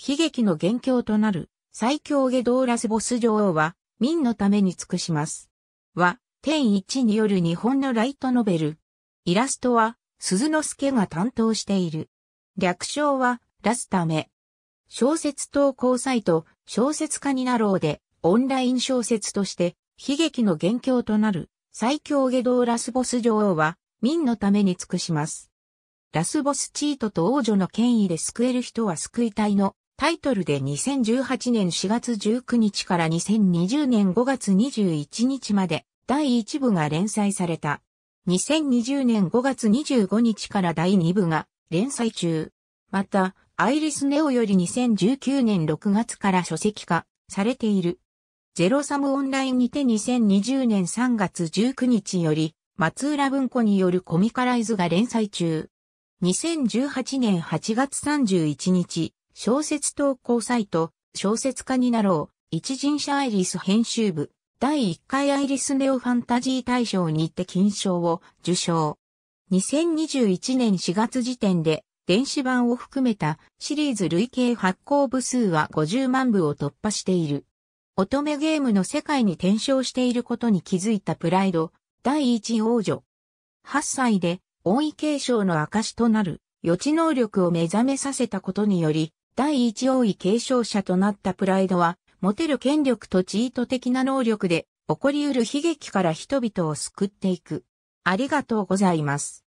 悲劇の元凶となる最強ゲドーラスボス女王は民のために尽くします。は、天一による日本のライトノベル。イラストは鈴之助が担当している。略称はラスタメ。小説投稿サイト小説家になろうでオンライン小説として悲劇の元凶となる最強ゲドーラスボス女王は民のために尽くします。ラスボスチートと王女の権威で救える人は救いたいのタイトルで2018年4月19日から2020年5月21日まで第1部が連載された。2020年5月25日から第2部が連載中。また、アイリス・ネオより2019年6月から書籍化されている。ゼロサムオンラインにて2020年3月19日より、松浦文庫によるコミカライズが連載中。2018年8月31日、小説投稿サイト、小説家になろう、一人者アイリス編集部、第1回アイリスネオファンタジー大賞にて金賞を受賞。2021年4月時点で、電子版を含めたシリーズ累計発行部数は50万部を突破している。乙女ゲームの世界に転生していることに気づいたプライド、第一王女。8歳で、王位継承の証となる、予知能力を目覚めさせたことにより、第一王位継承者となったプライドは、持てる権力と地位と的な能力で、起こり得る悲劇から人々を救っていく。ありがとうございます。